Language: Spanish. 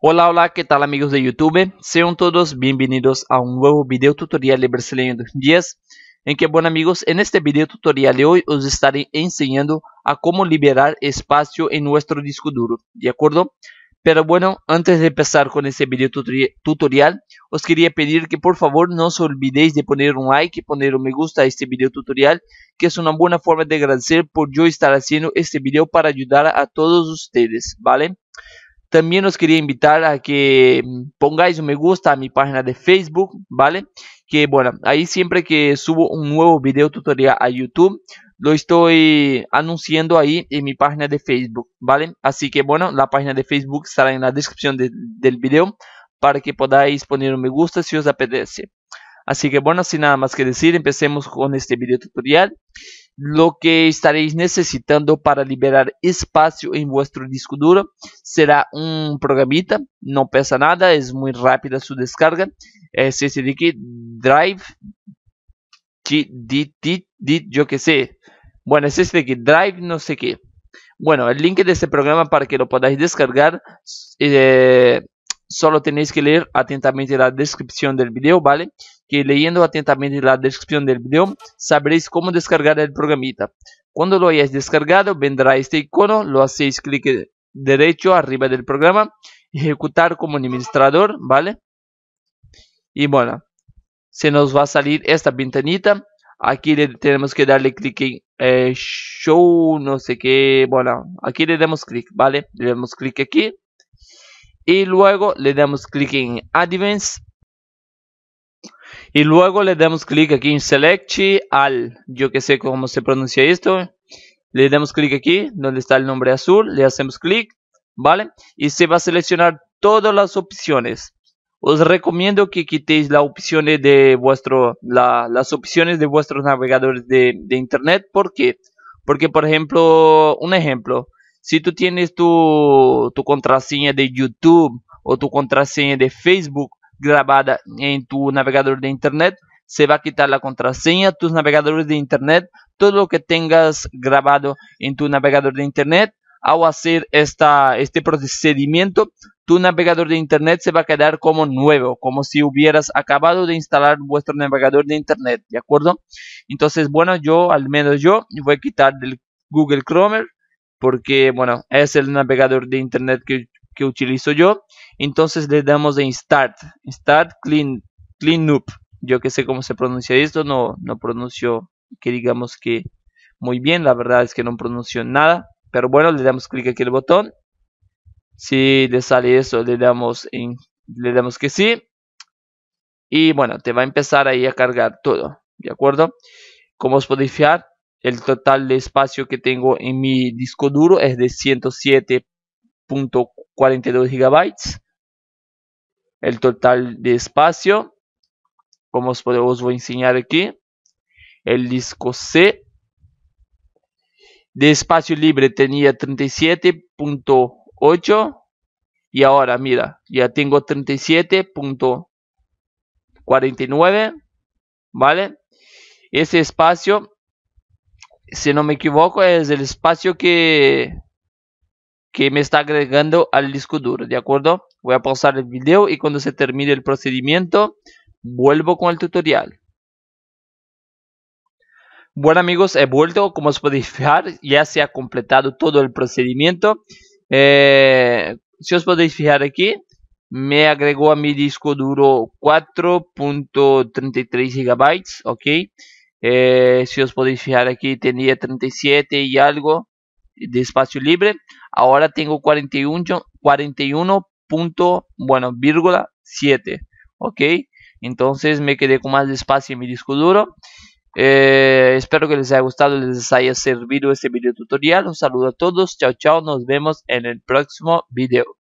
Hola, hola, ¿qué tal amigos de YouTube? Sean todos bienvenidos a un nuevo video tutorial de Brasileño 2010. En que, bueno amigos, en este video tutorial de hoy os estaré enseñando a cómo liberar espacio en nuestro disco duro, ¿de acuerdo? Pero bueno, antes de empezar con este video tutorial, os quería pedir que por favor no os olvidéis de poner un like, poner un me gusta a este video tutorial, que es una buena forma de agradecer por yo estar haciendo este video para ayudar a todos ustedes, ¿vale? También os quería invitar a que mm, pongáis un me gusta a mi página de Facebook, ¿vale? Que bueno, ahí siempre que subo un nuevo video tutorial a YouTube, lo estoy anunciando ahí en mi página de Facebook, ¿vale? Así que bueno, la página de Facebook estará en la descripción del video para que podáis poner un me gusta si os apetece. Así que bueno, sin nada más que decir, empecemos con este video tutorial. Lo que estaréis necesitando para liberar espacio en vuestro disco duro será un programita, no pesa nada, es muy rápida su descarga. Es ese de aquí, Drive, yo que sé. Bueno, es este de aquí, Drive, no sé qué. Bueno, el link de este programa para que lo podáis descargar eh, solo tenéis que leer atentamente la descripción del video, ¿vale? Que leyendo atentamente la descripción del video sabréis cómo descargar el programita. Cuando lo hayáis descargado, vendrá este icono, lo hacéis clic derecho arriba del programa, ejecutar como administrador, ¿vale? Y bueno, se nos va a salir esta ventanita. Aquí tenemos que darle clic en eh, show, no sé qué. Bueno, aquí le damos clic, ¿vale? Le damos clic aquí y luego le damos clic en Advance y luego le damos clic aquí en Select All, yo que sé cómo se pronuncia esto, le damos clic aquí donde está el nombre azul, le hacemos clic, ¿vale? Y se va a seleccionar todas las opciones. Os recomiendo que quitéis las opciones de vuestro, las opciones de vuestros navegadores de, de internet. ¿Por Porque, por ejemplo, un ejemplo, si tú tienes tu, contraseña de YouTube o tu contraseña de Facebook grabada en tu navegador de Internet, se va a quitar la contraseña, tus navegadores de Internet, todo lo que tengas grabado en tu navegador de Internet. Al hacer esta, este procedimiento, tu navegador de Internet se va a quedar como nuevo, como si hubieras acabado de instalar vuestro navegador de Internet, ¿de acuerdo? Entonces, bueno, yo, al menos yo, voy a quitar del Google Chrome porque bueno, es el navegador de internet que, que utilizo yo. Entonces le damos en Start, Start Clean, clean Up. Yo que sé cómo se pronuncia esto, no, no pronuncio que digamos que muy bien, la verdad es que no pronuncio nada, pero bueno, le damos clic aquí el botón. Si le sale eso, le damos en, le damos que sí. Y bueno, te va a empezar ahí a cargar todo, ¿de acuerdo? Como os podéis el total de espacio que tengo en mi disco duro es de 107.42 gigabytes el total de espacio como os, os voy a enseñar aquí el disco C de espacio libre tenía 37.8 y ahora mira ya tengo 37.49 vale ese espacio si no me equivoco, es el espacio que, que me está agregando al disco duro, ¿de acuerdo? Voy a pausar el video y cuando se termine el procedimiento, vuelvo con el tutorial. Bueno amigos, he vuelto, como os podéis fijar, ya se ha completado todo el procedimiento. Eh, si os podéis fijar aquí, me agregó a mi disco duro 4.33 GB, ¿ok? Eh, si os podéis fijar aquí, tenía 37 y algo de espacio libre. Ahora tengo 41, 41 bueno, 7. ¿Ok? Entonces me quedé con más espacio en mi disco duro. Eh, espero que les haya gustado, les haya servido este video tutorial. Un saludo a todos. Chao, chao. Nos vemos en el próximo video.